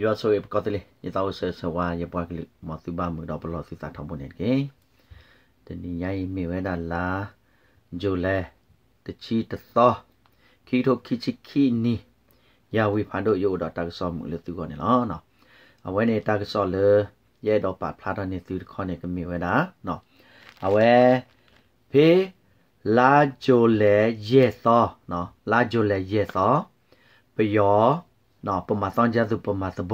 yo so e kotle ye taw se se wa ye pa kli ma tu ba mu da plo si ta thom ne ke de ni yai me we da la jo le te chi te to ki tho ki chi ki ni ya wi phan do yo da ta so mu le tu ko ne lo no a we ne ta so le ye do pa pha da ne tu ko ne ke me we da no a we phe la jo le ye so no la jo le ye so ပျော်နော်ပမာဆောင်ကြစုပမာစဘ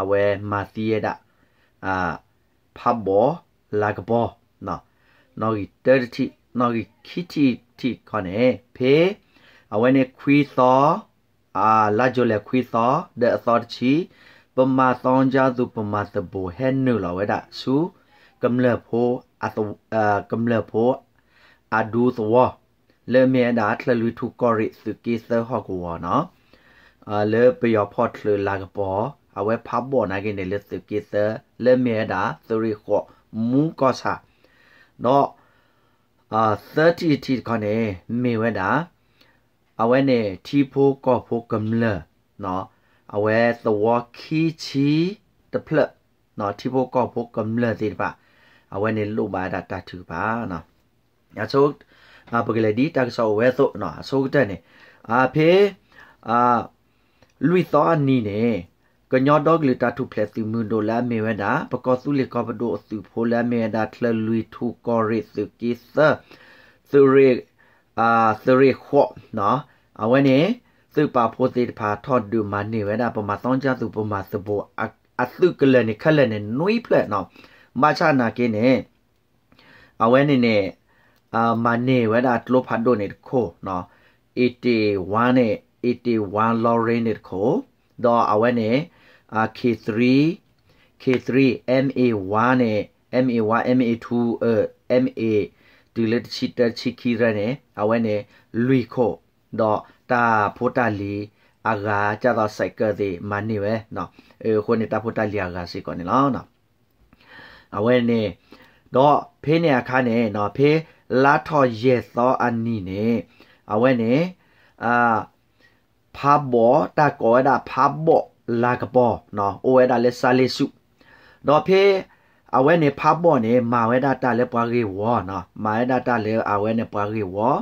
အဝဲမာစီရဒအာဖဘောလာကဘောနော်နော်ဂီတရတီနော်ဂီခီတီတီခနဲ့ဖေအဝဲနေခွီသောအာလာဂျိုလေခွီသောဒဲအသောချီပမာဆောင်ကြစုပမာစဘဟဲနူလာဝဲဒဆူကမ္လဖိုအသအာကမ္လဖိုအဒူသဝလေမေဒါထလလူထုကောရိစုကေဆဟောကဝနော်အလေပျော်ဖော့ထလလာကပေါ်အဝဲဖဘောနာကိနေလက်စကိစလေမေဒါသရိခောမူကောစာတော့အာ30တီခနဲ့မေဝဲတာအဝဲနဲ့ထီဖိုးကော့ဖိုးကမလနော်အဝဲသဝခီချီတဖလက်နော်ထီဖိုးကော့ဖိုးကမလသေးပါအဝဲနဲ့လို့ပါတာတတ်သူပါနော်အဆိုးအပကလေဒီတက်ဆောဝဲသို့နော်အဆိုးတဲ့နေအဖေအာလွိတော်အနီနဲ့ကညောဒေါဂလတာထုဖလက်စီမွန်ဒိုလာမေဝဒါပကောစုလီကောပဒိုအစုဖိုလာမေဒါထလလွိထုကောရစ်စကီဆာသရေအာသရေခော့နော်အဝနေစုပါဖိုသေးတဖာထော့ဒူမာနေဝဒါပမာဆောင်းချသူပမာစဘောအစုကလနေခလနေနွိဖလက်နော်မချနာကင်းနေအဝနေနဲ့အာမနေဝဒါတလိုဖတ်ဒိုနေခိုနော်81နဲ့81 Laurenet ကိုတော့အဝဲနဲ့ K3 K3 MA1 နဲ့ MA1 MA2 MA ဒီလက်ချီတချီခီရနဲ့အဝဲနဲ့လွီခိုတော့တာဖိုတာလီအဂါကြတော့စိုက်ကတဲ့မနီပဲနော်အဲခွန်နေတာဖိုတာလီအဂါစီကောနေလားနော်အဝဲနဲ့တော့ဖေးနေအခါနဲ့နော်ဖေးလာထော်ရဲသောအနီနဲ့အဝဲနဲ့အာพาบอตาก่อดาพาบอลากบอเนาะโอเอดาเลซาเลสุดอเพအဝဲနေဖဘနေမာဝဲဒတာလေပွားရီဝေါ်နော်မာဝဲဒတာလေအဝဲနေပွားရီဝေါ်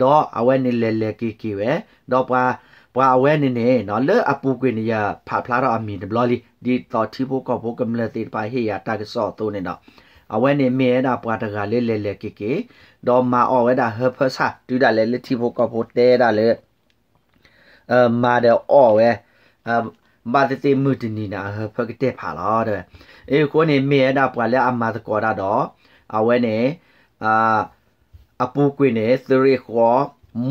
ဒေါ်အဝဲနေလေလေကီကီဝဲဒေါ်ပွားပွားအဝဲနေနေနော်လေအပူကွေနေရဖဖလာတော့အမီဒဘလလီဒီတော်တီဘောကဘောကမလတေပါဟေရတာကစောတိုးနေနော်အဝဲနေမဲတာပွားတကလေလေလေကီကီဒေါ်မာအဝဲဒါဟဖဆာတူဒါလေလေတီဘောကဘောတဲဒါလေมาเดอ้อเวมาเตมือดินีนะเพื่อเตผ่าลอเดเอ้คนนี้เมียดาปวาแล้วอามาตะกอดาดอเอาไว้เนี่ยอ่าอปูกุยเนี่ยสรีขอ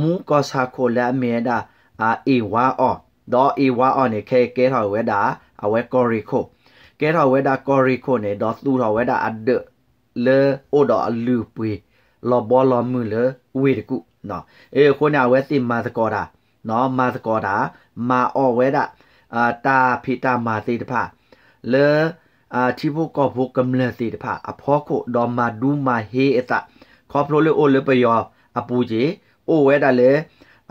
มูกอซาโคและเมียดาอ่าเอวาอ้อดอเอวาอ้อเนี่ยเคเกถอยเวดาเอาไว้กอริโคကဲတော်ဝဲတာကော်ရီခိုနေဒေါ်သူတော်ဝဲတာအဒလေအိုတော်လူပွေလောဘောလောမှုလေဝေတကုနော်အေခိုနာဝဲတိမာသကောတာเนาะมาสกอดามาออเวดะอ่าตาพิตามาสิตภาเลออ่าที่พวกก็พวกกำเนิดสิตภาอพอโคดอมมาดูมาเฮเอตะขอพระเลโอเลปยออปูเจโอเวดะเล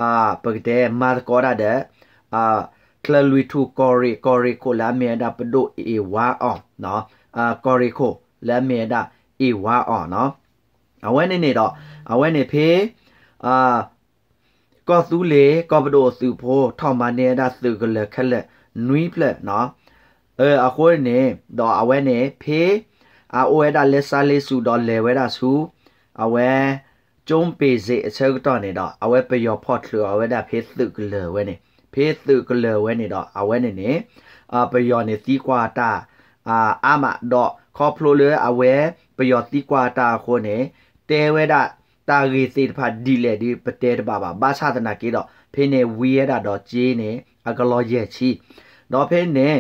อ่าปกเดมาสกอดาเดอ่าคลลุยทูกอริกอริโคและเมดาปดุเอวาออเนาะ อ่ากอริโคและเมดาเอวาออเนาะအဝဲနေနေတော့အဝဲနေဖေးအာကောစုလေကောပဒိုစုဖိုးထောင်မနေတာစုကလခက်လက်နွီးဖလက်နော်အဲအခွေနေတော့အဝဲနေဖေးအအိုဝဲတာလက်စားလေးစုတော့လေဝဲတာစုအဝဲကျုံးပေစေအချက်တော့နေတော့အဝဲပျော်ဖော့ထလူအဝဲတာဖေးစုကလဝဲနေဖေးစုကလဝဲနေတော့အဝဲနေနေအပျော်နေစီကွာတာအာအမတော့ခေါ်ဖလိုလေအဝဲပျော်စီကွာတာခိုးနေတဲဝဲတာတာဂေစေတဖာဒီလေဒီပတဲတပါပါဘာသာတနာကေတော့ဖင်းနေဝီရတာတော့ဂျေးနေအကလောရဲ့ချီတော့ဖင်းနေ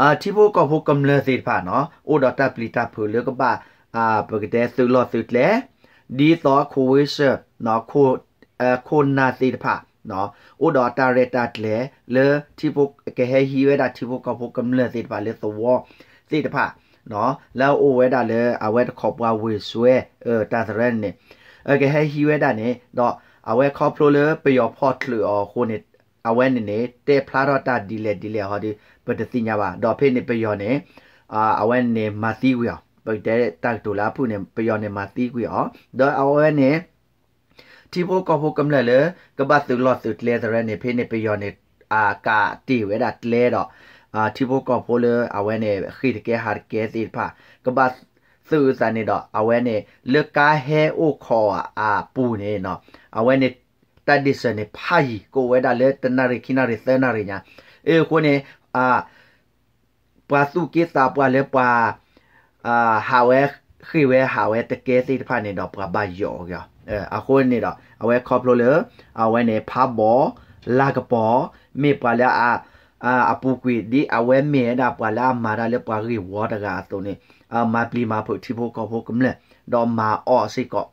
အာတီဘိုကဖို့ကမ္လစေတဖာနော်အိုဒတာပလီတာဖူလေကပါအာပကတဲ့ဆုလောဆုလေဒီတော့ခိုဝေရှနော်ခိုအခနာစေတဖာနော်အိုဒတာရတာလေလေတီဘိုကဟဲဟီဝဲတာတီဘိုကဖို့ကမ္လစေတဖာလေသဝစေတဖာနော်လောအိုဝဲတာလဲအဝဲတခေါ်ပွားဝေဆွဲအဲတာသရဲနေအဲကဟဲဟီဝဲတာနေတော့အဝဲခေါ်ဖလိုလဲပျော်ဖော့ထလူအော်ဟိုနေအဝဲနေနေတဲ့ဖလာတော့တာဒီလေဒီလေဟောဒီပတသိညာပါတော့ဖိနေပျော်နေအာအဝဲနေမသီဝေပတ်တဲ့တတ်တူလာဖုနေပျော်နေမသီဝေအော်တော့အဝဲနေတီဘောကဘောကမလဲလေကဘတ်သူလော့သူတလဲတဲ့နေဖိနေပျော်နေအာကာတီဝဲတာတလဲတော့အာတီဘိုကောဖိုလအဝဲနေခိတကဲဟာကဲစီဖာကဘတ်သူစနေတော့အဝဲနေလကာဟဲအိုခေါ်အာပူနေနော်အဝဲနေတတ်ဒစ်စနေဖာကြီးကိုဝဲတာလဲတနာရခိနာရသနာရညာအေခွနေအာပွာစုကေစာပွာလဲပွာအာဟာဝဲခိဝဲဟာဝဲတကဲစီဖာနေတော့ပွာဘာယောရောအဲအခုနေတော့အဝဲခေါ်ပလို့လေအဝဲနေဖာဘောလာကပေါ်မေပွာလဲအာအာအပူကွေဒီအဝဲမဲဒါပလာမာရလေပါရီဝါတကအတုန်နေအာမပလီမာဖို့တီဖို့ကောဖို့ကမလဲဒေါ်မာအော့စိကော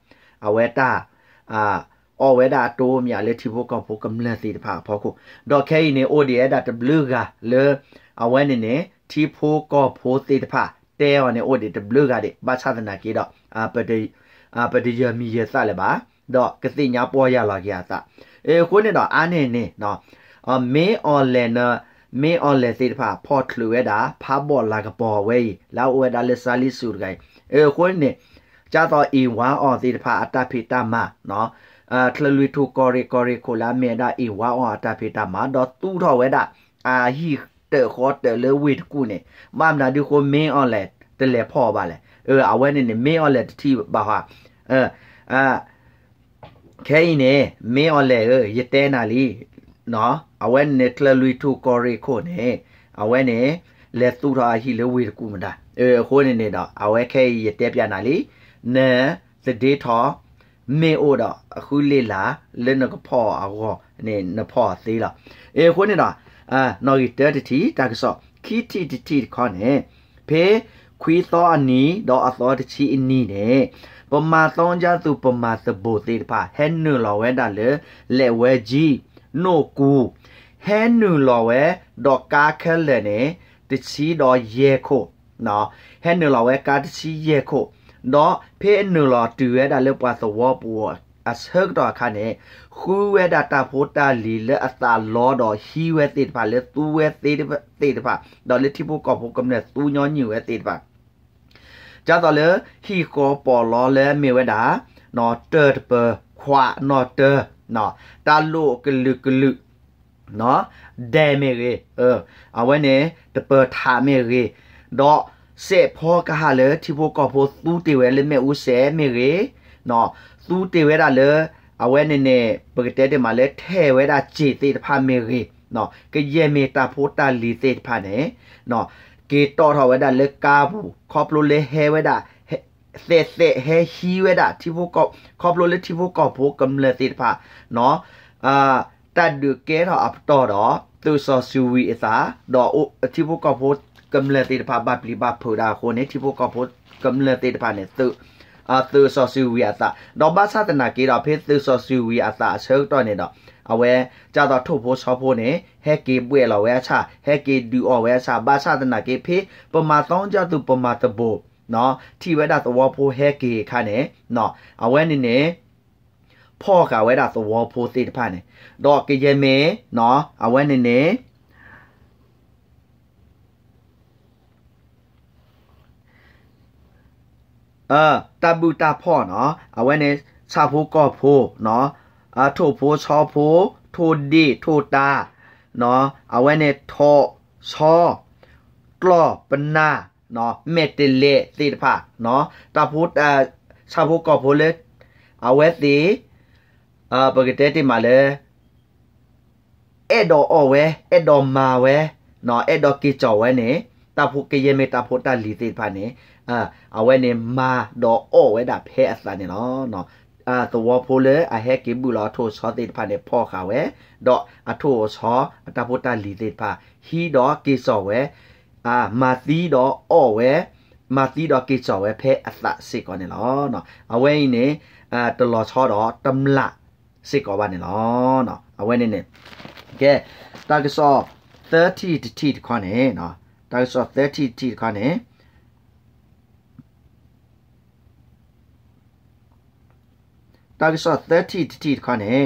အဝဲတာအာအော်ဝဲတာတိုးမြလေတီဖို့ကောဖို့ကမလဲစီတဖာဖို့ကိုဒေါ်ခဲနေအိုဒီအဒါတဘလူးကလေအဝဲနေနေတီဖို့ကောဖို့စီတဖာတဲော်နေအိုဒီတဘလူးကတဲ့ဘာသာသနာကေတော့အာပတိအာပတိယမီရစလည်းပါတော့ကတိညာပေါ်ရလာကြတာအဲခုနေတော့အာနေနေနော်အမေအော်လန်နာမေအော်လေစိတဖာဖော့ထလူဝဲတာဖာဘောလာကပေါ်ဝဲလောက်ဝဲတာလေစာလီဆူရိုင်အဲခွန်းနေကြတော့အီဝါအော်စိတဖာအတဖိတမနော်အာထလူထူကော်ရီကော်ရီကိုလာမေဒါအီဝါအော်အတဖိတမတော့သူ့တော့ဝဲတာအာဟီတဲ့ခေါ်တဲ့လေဝိတ်ကူနေမမနာဒီကိုမင်းအော်လေတလေဖော့ပါလေအဲအဝဲနေနေမင်းအော်လေတတိပါဟာအဲအာခဲနေမင်းအော်လေရတဲနာလီနော်အဝဲနေကလလူတူကော်ရီခိုနေအဝဲနေလက်သူရာဟီလဝေကူမတာအဲခိုးနေနေတော့အဝဲခဲရတဲ့ပြနာလီနဲသဒေထောမေအိုတော့အခုလေလာလဲနကဖော်အောနေနဖော်သေးလားအဲခိုးနေတော့အာနော်ဂီတတီတာကဆော့ခီတီတီတီခေါ်နေဖေခွီသောအနီတော့အသောတချီအနီနဲ့ပမာသောကြသူပမာသဘိုသေးတပါဟဲနူလော်ဝဲတာလေလေဝဲကြီးโนกูแฮนูลอเวดอกกาเคลเลเนติชีดอเยโคเนาะแฮนูลอเวกาติชีเยโคดอเพนูลอตือดาเลปาสวอปัวအစဟက်တော့ခါနေခူဝဲဒါတာဖိုတာလီလဲအသာလောတော့ဟီဝဲတေတပါလဲသူဝဲတေတပါတေတပါတော့လက်တီပိုကောဖိုကမ်နဲ့သူညောညင်ဝဲတေတပါကြတော့လဲဟီကောပေါ်လောလဲမေဝဲဒါနော်တတ်ပခွာနော်တနော်တာလို့ကလုကလုနော်ဒဲမေရေအအဝနေတပထာမေရေတော့စေဖောကဟာလေတီဘောကဘောသူတေဝဲလေမေဦးစေမေရေနော်သူတေဝဲတာလေအဝဲနေနေပကတဲတယ်မှာလေထဲဝဲတာခြေသေးတဖာမေရေနော်ကရေမေတာဖိုတာလီသေးတဖာနေနော်ကေတော်ထော်ဝဲတာလေကာဘူးခေါပလိုလေဟဲဝဲတာเสเสเฮฮีเวดาที่พวกก็ครอบโลเลที่พวกก็พวกกำเนิดติดผ่าเนาะอ่าแต่ดูเกตเอาอัปต่อดอตัวซอซูวีสาดออุที่พวกก็พวกกำเนิดติดผ่าบาปลีบาเผดาคนนี้ที่พวกก็พวกกำเนิดติดผ่าเนี่ยตัวအာသူဆောဆူဝီအတာဒေါ်ဘာသတနာကေတော့ဖေးသူဆောဆူဝီအတာဆောတော့နေတော့အဝဲကြာတော့ထုတ်ဖို့ဆောဖို့နေဟဲကေပွေလော်ဝဲချဟဲကေဒူအော်ဝဲချဘာသတနာကေဖေးပမာသောင်းကြသူပမာတဘောနော်ထီဝဲတာသဝဖိုဟဲကေခါနဲ့နော်အဝဲနေနေพ่อกะเวดาสวอโพสิตผ่านเนี่ยดอกกิเยเมเนาะเอาไว้ในเนเออตาบูตาพ่อเนาะเอาไว้ในชาโพก็โพเนาะอ่าโทโพชอโพโทดีโทตาเนาะเอาไว้ในทอชอกลอปนาเนาะเมตเลติดผาเนาะตาพุทธอ่าชาพุกอพุเลอาเวตีอ่าปกติติมาเลยเอดออเวเอดอมาเวเนาะเอดอกิจอเวเนี่ยตาพุกเยเมตาพุทธลีติดผาเนี่ยอ่าเอาเวเนี่ยมาดออเวดาเพสตาเนี่ยเนาะเนาะအာသဝဖိုလေအဟဲကေဘူလာထိုစောတိဖာနေဖောခါဝဲတော့အထိုစောအတပုတလီတိဖာဟီတော့ကေစောဝဲอ่ามาตีดออ้อเวมาตีดอกิจอเวเพออัตสิก่อนเนี่ยเนาะเอาไว้เนี่ยอ่าตลอดชอดอตำละสิก่อนบ้านเนี่ยเนาะเอาไว้เนี่ยแกตากซอ30 30ข้อเนี่ยเนาะตากซอ30 30ข้อเนี่ยตากซอ30 30ข้อเนี่ย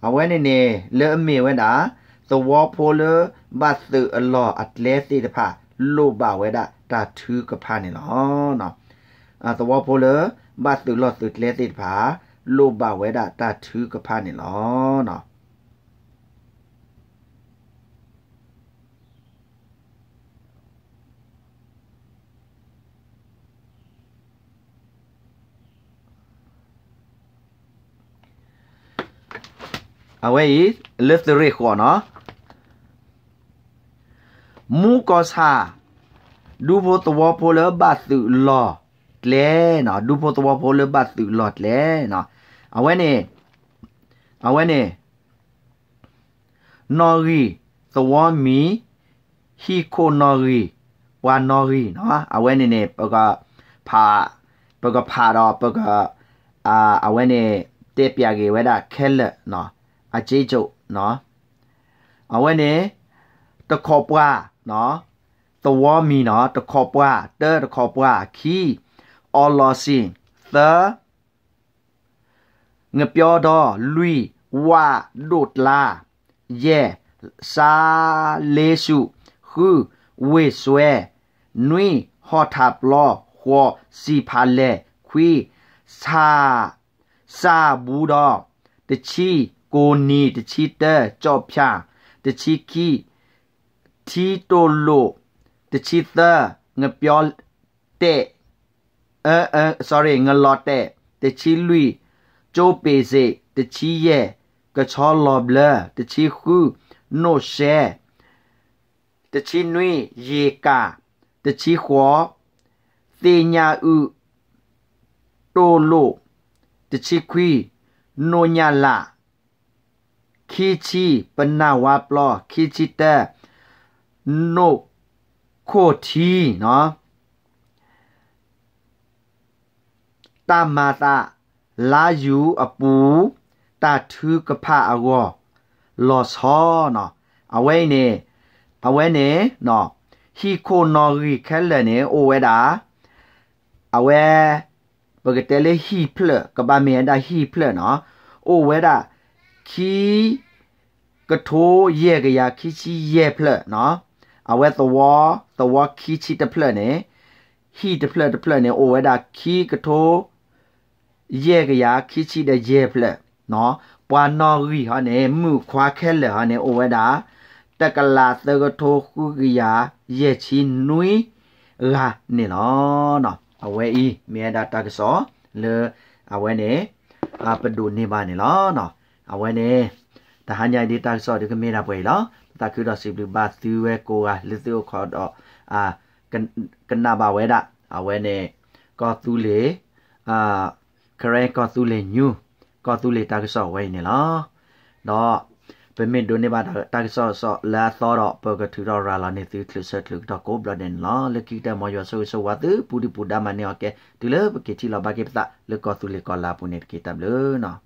เอาไว้เนี่ยเลอเมเวดา the wall polar but the a lot at least the part โลบ่าวไว้ดะตาถือกระพานนี่เนาะเนาะอาตัวโพเลบาดตือหลอดตือเลติดผา โลบ่าวไว้ดะตาถือกระพานนี่เนาะเนาะเอาไว้เลือ์เรียกว่าเนาะမူကောစာဒူဘောတဝဖိုလဘတ်သူလော့လဲနော်ဒူဘောတဝဖိုလဘတ်သူလော့လဲနော်အဝဲနေအဝဲနေနော်ရီသဝမီဟီကိုနော်ရီဝါနော်ရီနော်အဝဲနေနေပကဖာပကဖာတော့ပကအာအဝဲနေတဲ့ပြကေဝဲတာခဲလက်နော်အကျေးကျုပ်နော်အဝဲနေတခေါ်ပွားနော်ตัวมีเนาะตะขอบว่าเตอตะขอบว่าขี้ออลอสิงเตอเงเปียวดอลุยว่าโดดลาเยซาเลสุคือเวสเวนุยหอทับลอหัวสีพาเลคุยซาซาบูดอตะชีโกนีตะชีเตอจอบพยาตะชีขี้ชีโตโลตชิตาเงเปียวเตเออเออ sorry เงลอเตตชิลุยโจเปเซตชิเยกชอลอบเลตชิคูโนเชတချီနွေရေကာတချီခေါ်သေညာဥတိုလိုတချီခွီနိုညာလာခီချီပနာဝါပလခီချီတโนโคทีเนาะตามมาตาลายูอปูตาทือกะพะอวอลอซอเนาะเอาไว้เนเอาไว้เนเนาะฮีโคนอริแคลเนโอเวดาเอาไว้ปกติเลยฮีเพลกะบาเมียดาฮีเพลเนาะโอเวดาคีกะโทเยกะยาคิชิเยเพลเนาะအဝဲတော်ဝတော်ဝခီချီတဖလနေဟီတဖလတဖလနေအိုဝဲတာခီကထိုးရဲကရခီချီတဲ့ရဲဖလနော်ပွာနော်ရီဟာနေမှုခွာခဲလေဟာနေအိုဝဲတာတကလာသကထိုးခုကရရဲချီနွီရာနေနော်နော်အဝဲဤမြဲတာတကစောလေအဝဲနေအပဒုန်နေပါနေလားနော်အဝဲနေတဟန်ညိုင်ဒီတက်ဆော့ဒီကမေရာပွဲလားตาคือดอสิบหรือบาซื้อเวโกะลิซิโอคอดออ่ากันกันนาบาเวดะอาเวเนก็ตูเลอ่าครก็ตูเลนูก็ตูเลตากสอไว้เนี่ยล่ะดอเป็นมิดดูในบ้านตากสอสอและซอดอเปิดกระถือดอราลาในซื้อคลิสเซอร์ถึงดอกโกบลอเดนล่ะเลือกิดมอยอสวสวัตปูดิปูดามันเนี่ยโอเคตูเลบกิจิลาบาเก็บตะเลือกก็ตูเลก็ลาปุเนกิตับเลยเนาะ